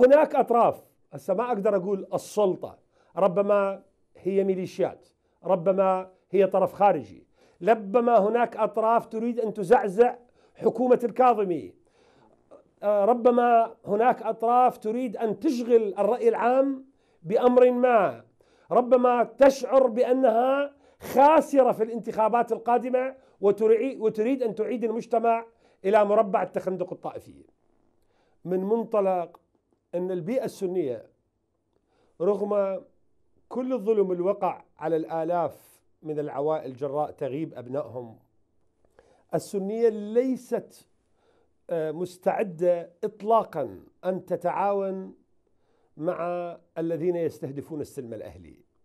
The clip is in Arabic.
هناك اطراف هسه ما اقدر اقول السلطه ربما هي ميليشيات ربما هي طرف خارجي ربما هناك اطراف تريد ان تزعزع حكومه الكاظمي آه، ربما هناك اطراف تريد ان تشغل الراي العام بامر ما ربما تشعر بانها خاسره في الانتخابات القادمه وتريد ان تعيد المجتمع الى مربع التخندق الطائفي من منطلق أن البيئة السنية رغم كل الظلم الوقع على الآلاف من العوائل جراء تغييب أبنائهم السنية ليست آه، مستعدة إطلاقا أن تتعاون مع الذين يستهدفون السلم الأهلي